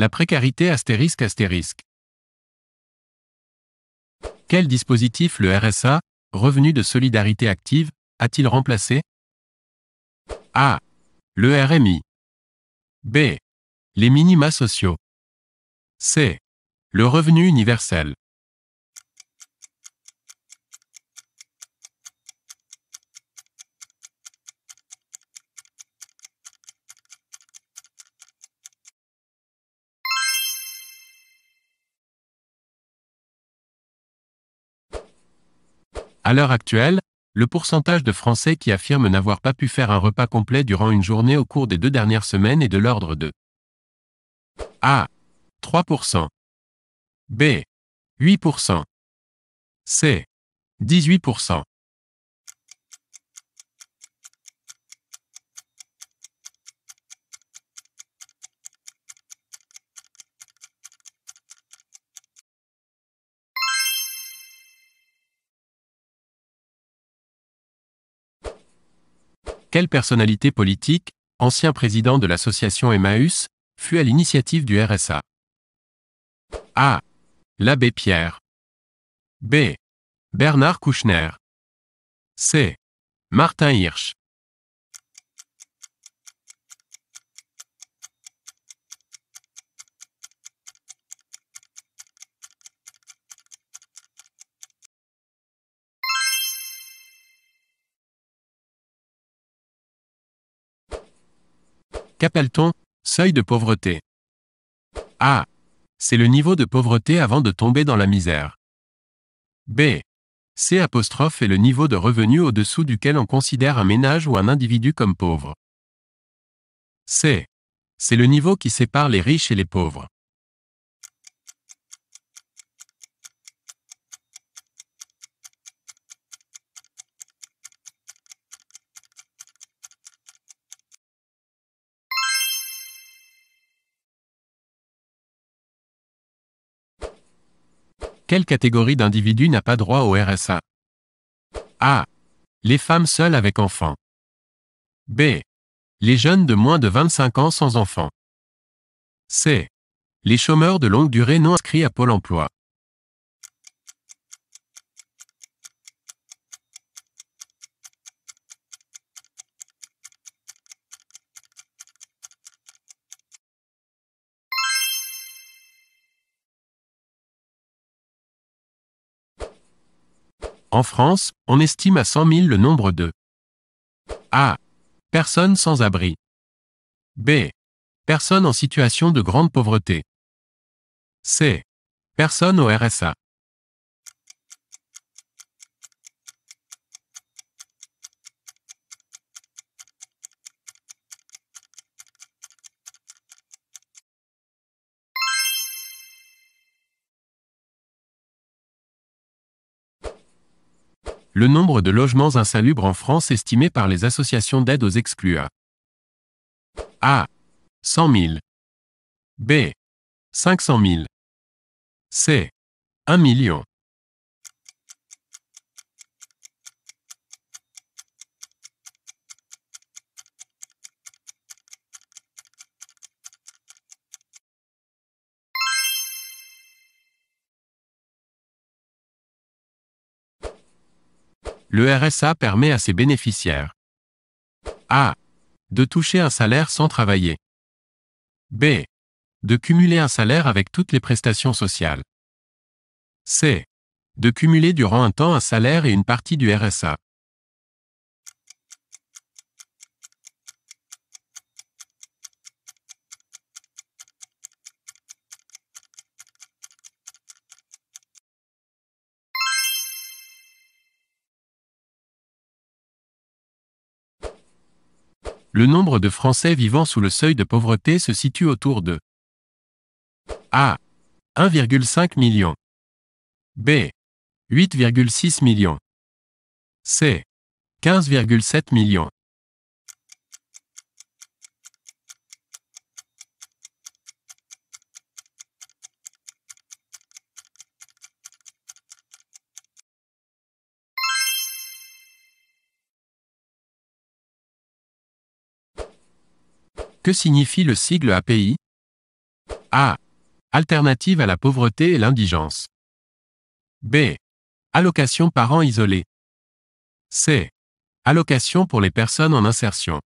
La précarité astérisque astérisque. Quel dispositif le RSA, Revenu de solidarité active, a-t-il remplacé A. Le RMI. B. Les minima sociaux. C. Le revenu universel. À l'heure actuelle, le pourcentage de Français qui affirment n'avoir pas pu faire un repas complet durant une journée au cours des deux dernières semaines est de l'ordre de A. 3%. B. 8%. C. 18%. Quelle personnalité politique, ancien président de l'association Emmaüs, fut à l'initiative du RSA A. L'abbé Pierre. B. Bernard Kouchner. C. Martin Hirsch. Qu'appelle-t-on seuil de pauvreté A. C'est le niveau de pauvreté avant de tomber dans la misère. B. C est le niveau de revenu au-dessous duquel on considère un ménage ou un individu comme pauvre. C. C'est le niveau qui sépare les riches et les pauvres. Quelle catégorie d'individus n'a pas droit au RSA A. Les femmes seules avec enfants. B. Les jeunes de moins de 25 ans sans enfants. C. Les chômeurs de longue durée non inscrits à Pôle emploi. En France, on estime à 100 000 le nombre de A. Personnes sans abri. B. Personnes en situation de grande pauvreté. C. Personnes au RSA. le nombre de logements insalubres en France estimé par les associations d'aide aux exclus à A. 100 000 B. 500 000 C. 1 million le RSA permet à ses bénéficiaires A. De toucher un salaire sans travailler. B. De cumuler un salaire avec toutes les prestations sociales. C. De cumuler durant un temps un salaire et une partie du RSA. le nombre de Français vivant sous le seuil de pauvreté se situe autour de A. 1,5 million. B. 8,6 millions. C. 15,7 millions. Que signifie le sigle API A. Alternative à la pauvreté et l'indigence. B. Allocation parents isolés. C. Allocation pour les personnes en insertion.